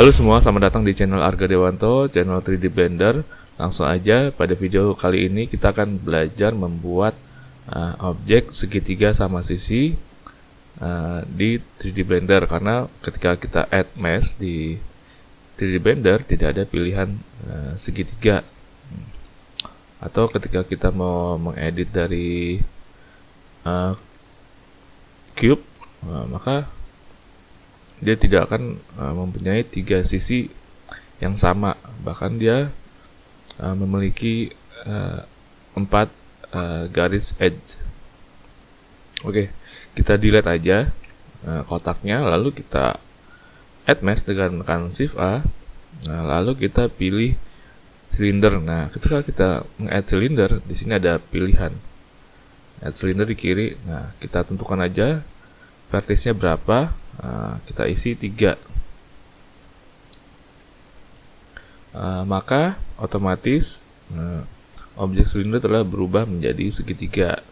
Halo semua, selamat datang di channel Arga Dewanto, channel 3D Blender. Langsung aja pada video kali ini kita akan belajar membuat uh, objek segitiga sama sisi uh, di 3D Blender karena ketika kita add mesh di 3D Blender tidak ada pilihan uh, segitiga. Atau ketika kita mau mengedit dari uh, cube, uh, maka dia tidak akan eh, mempunyai tiga sisi yang sama bahkan dia eh, memiliki eh, empat garis edge oke kita delete aja kotaknya lalu kita add mesh dengan menekan shift A nah, lalu kita pilih silinder nah ketika kita add silinder di sini ada pilihan add silinder di kiri nah kita tentukan aja vertexnya berapa uh, kita isi 3 uh, ah, maka otomatis uh, objek silinder telah berubah menjadi segitiga